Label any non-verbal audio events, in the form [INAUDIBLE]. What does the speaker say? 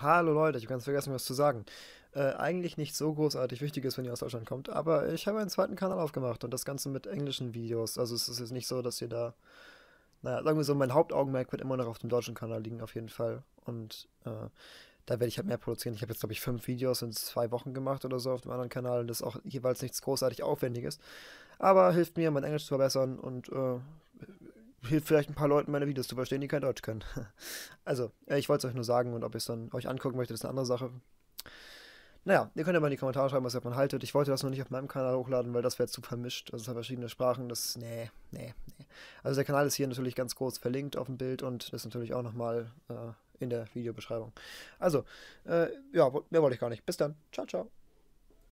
Hallo Leute, ich habe ganz vergessen, was zu sagen. Äh, eigentlich nicht so großartig wichtig ist, wenn ihr aus Deutschland kommt, aber ich habe einen zweiten Kanal aufgemacht und das Ganze mit englischen Videos. Also es ist jetzt nicht so, dass ihr da. Naja, sagen wir so, mein Hauptaugenmerk wird immer noch auf dem deutschen Kanal liegen, auf jeden Fall. Und äh, da werde ich halt mehr produzieren. Ich habe jetzt, glaube ich, fünf Videos in zwei Wochen gemacht oder so auf dem anderen Kanal. Das ist auch jeweils nichts großartig Aufwendiges. Aber hilft mir, mein Englisch zu verbessern und äh, hilft vielleicht ein paar Leuten meine Videos zu verstehen, die kein Deutsch können. [LAUGHS] Also, äh, ich wollte es euch nur sagen und ob ich es dann euch angucken möchte, ist eine andere Sache. Naja, ihr könnt ja mal in die Kommentare schreiben, was ihr davon haltet. Ich wollte das noch nicht auf meinem Kanal hochladen, weil das wäre zu vermischt. Also es sind verschiedene Sprachen, das, nee, nee, nee. Also der Kanal ist hier natürlich ganz groß verlinkt auf dem Bild und das ist natürlich auch nochmal äh, in der Videobeschreibung. Also, äh, ja, mehr wollte ich gar nicht. Bis dann. Ciao, ciao.